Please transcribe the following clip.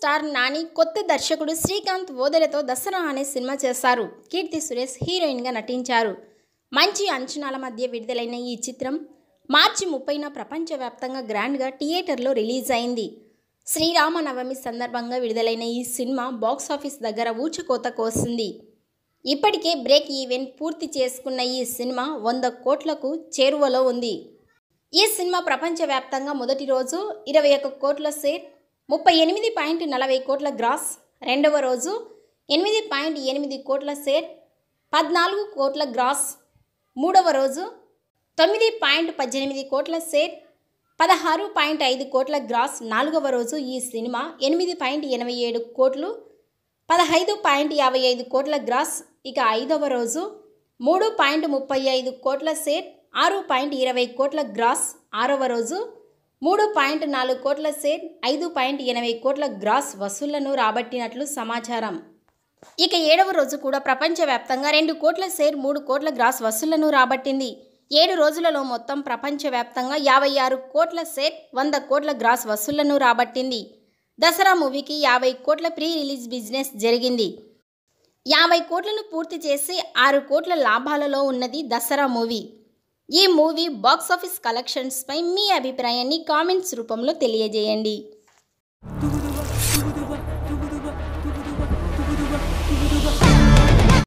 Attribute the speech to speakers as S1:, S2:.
S1: star Nani కొత్త దర్శకుడు శ్రీకాంత్ ఓదెలతో దసరా అనే సినిమా చేశారు కీర్తి సురేష్ హీరోయిన్గా నటించారు మంచి అంచనాల మధ్య విడుదలైన ఈ చిత్రం మార్చి ముప్పైన ప్రపంచవ్యాప్తంగా గ్రాండ్గా థియేటర్లో రిలీజ్ అయింది శ్రీరామనవమి సందర్భంగా విడుదలైన ఈ సినిమా బాక్సాఫీస్ దగ్గర ఊచకోత కోసింది ఇప్పటికే బ్రేక్ ఈవెంట్ పూర్తి చేసుకున్న ఈ సినిమా వంద కోట్లకు చేరువలో ఉంది ఈ సినిమా ప్రపంచవ్యాప్తంగా మొదటి రోజు ఇరవై ఒక్క కోట్ల సేట్ ముప్పై ఎనిమిది పాయింట్ నలభై కోట్ల గ్రాస్ రెండవ రోజు ఎనిమిది పాయింట్ ఎనిమిది కోట్ల సేర్ పద్నాలుగు కోట్ల గ్రాస్ మూడవ రోజు తొమ్మిది పాయింట్ పద్దెనిమిది కోట్ల సేర్ పదహారు పాయింట్ ఐదు కోట్ల గ్రాస్ నాలుగవ రోజు ఈ సినిమా ఎనిమిది పాయింట్ ఎనభై ఏడు కోట్లు పదహైదు పాయింట్ యాభై ఐదు కోట్ల గ్రాస్ ఇక ఐదవ రోజు మూడు పాయింట్ ముప్పై ఐదు కోట్ల సేర్ ఆరు పాయింట్ ఇరవై కోట్ల గ్రాస్ ఆరవ రోజు మూడు పాయింట్ నాలుగు కోట్ల సేల్ ఐదు పాయింట్ ఎనభై కోట్ల గ్రాస్ వసూళ్లను రాబట్టినట్లు సమాచారం ఇక ఏడవ రోజు కూడా ప్రపంచవ్యాప్తంగా రెండు కోట్ల సేర్ మూడు కోట్ల గ్రాస్ వసూళ్లను రాబట్టింది ఏడు రోజులలో మొత్తం ప్రపంచవ్యాప్తంగా యాభై ఆరు కోట్ల సేర్ వంద కోట్ల గ్రాస్ వసూళ్లను రాబట్టింది దసరా మూవీకి యాభై కోట్ల ప్రీ రిలీజ్ బిజినెస్ జరిగింది యాభై కోట్లను పూర్తి చేసి ఆరు కోట్ల లాభాలలో ఉన్నది దసరా మూవీ ఈ మూవీ బాక్సాఫీస్ కలెక్షన్స్పై మీ అభిప్రాయాన్ని కామెంట్స్ రూపంలో తెలియజేయండి